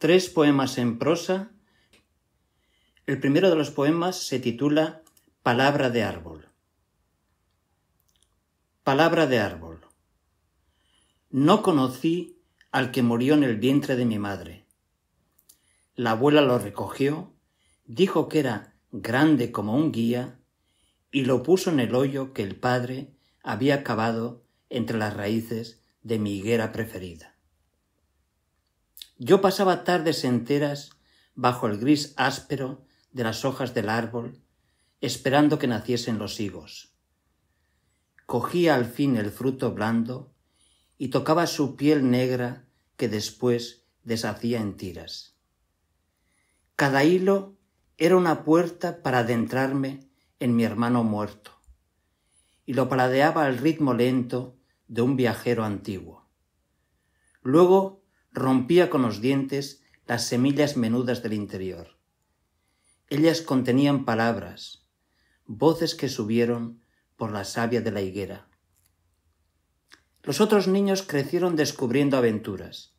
tres poemas en prosa. El primero de los poemas se titula Palabra de árbol. Palabra de árbol. No conocí al que murió en el vientre de mi madre. La abuela lo recogió, dijo que era grande como un guía y lo puso en el hoyo que el padre había cavado entre las raíces de mi higuera preferida. Yo pasaba tardes enteras bajo el gris áspero de las hojas del árbol, esperando que naciesen los higos. Cogía al fin el fruto blando y tocaba su piel negra que después deshacía en tiras. Cada hilo era una puerta para adentrarme en mi hermano muerto, y lo paladeaba al ritmo lento de un viajero antiguo. Luego rompía con los dientes las semillas menudas del interior. Ellas contenían palabras, voces que subieron por la savia de la higuera. Los otros niños crecieron descubriendo aventuras.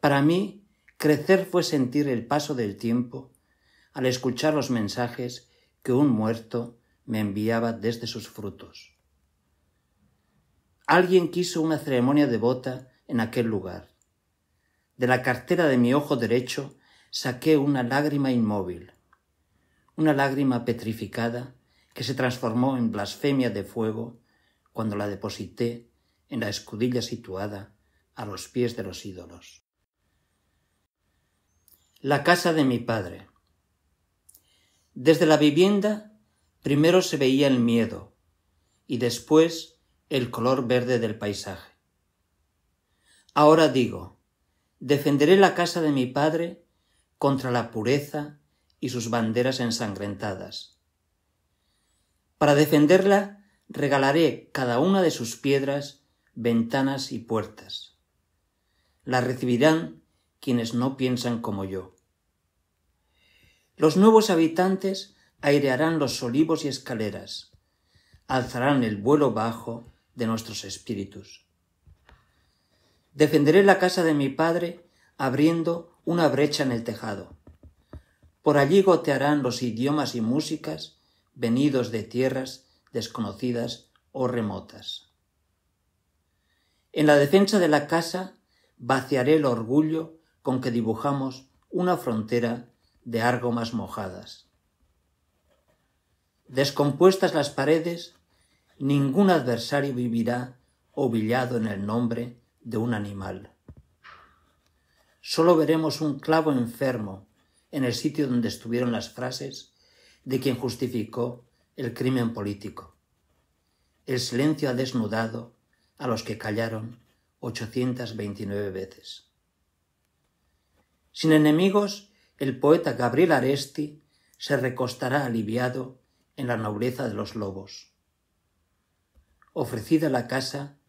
Para mí, crecer fue sentir el paso del tiempo al escuchar los mensajes que un muerto me enviaba desde sus frutos. Alguien quiso una ceremonia devota en aquel lugar. De la cartera de mi ojo derecho saqué una lágrima inmóvil, una lágrima petrificada que se transformó en blasfemia de fuego cuando la deposité en la escudilla situada a los pies de los ídolos. La casa de mi padre. Desde la vivienda primero se veía el miedo y después el color verde del paisaje. Ahora digo, Defenderé la casa de mi padre contra la pureza y sus banderas ensangrentadas. Para defenderla regalaré cada una de sus piedras, ventanas y puertas. La recibirán quienes no piensan como yo. Los nuevos habitantes airearán los olivos y escaleras, alzarán el vuelo bajo de nuestros espíritus. Defenderé la casa de mi padre abriendo una brecha en el tejado. Por allí gotearán los idiomas y músicas venidos de tierras desconocidas o remotas. En la defensa de la casa vaciaré el orgullo con que dibujamos una frontera de argomas mojadas. Descompuestas las paredes, ningún adversario vivirá ovillado en el nombre de un animal. Solo veremos un clavo enfermo en el sitio donde estuvieron las frases de quien justificó el crimen político. El silencio ha desnudado a los que callaron 829 veces. Sin enemigos, el poeta Gabriel Aresti se recostará aliviado en la nobleza de los lobos. Ofrecida la casa,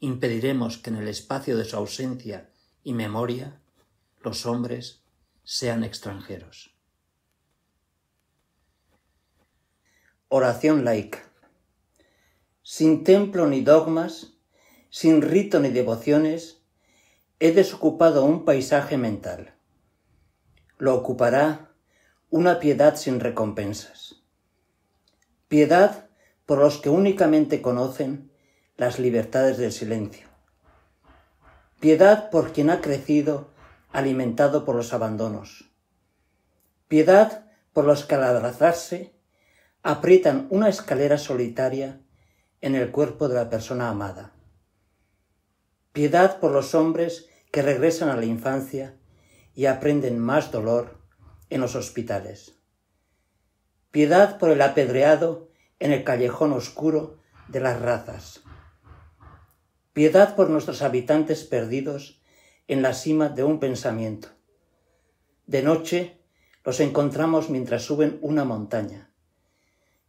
impediremos que en el espacio de su ausencia y memoria los hombres sean extranjeros. Oración laica. Sin templo ni dogmas, sin rito ni devociones, he desocupado un paisaje mental. Lo ocupará una piedad sin recompensas. Piedad por los que únicamente conocen las libertades del silencio. Piedad por quien ha crecido alimentado por los abandonos. Piedad por los que al abrazarse aprietan una escalera solitaria en el cuerpo de la persona amada. Piedad por los hombres que regresan a la infancia y aprenden más dolor en los hospitales. Piedad por el apedreado en el callejón oscuro de las razas piedad por nuestros habitantes perdidos en la cima de un pensamiento. De noche los encontramos mientras suben una montaña.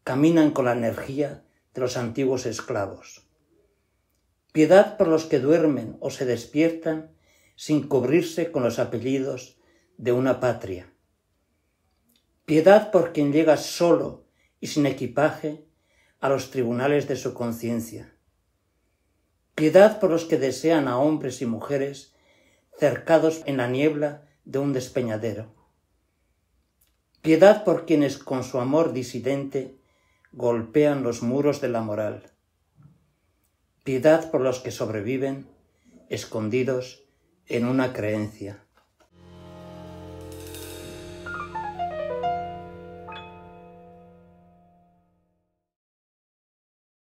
Caminan con la energía de los antiguos esclavos. Piedad por los que duermen o se despiertan sin cubrirse con los apellidos de una patria. Piedad por quien llega solo y sin equipaje a los tribunales de su conciencia piedad por los que desean a hombres y mujeres cercados en la niebla de un despeñadero. Piedad por quienes con su amor disidente golpean los muros de la moral. Piedad por los que sobreviven escondidos en una creencia.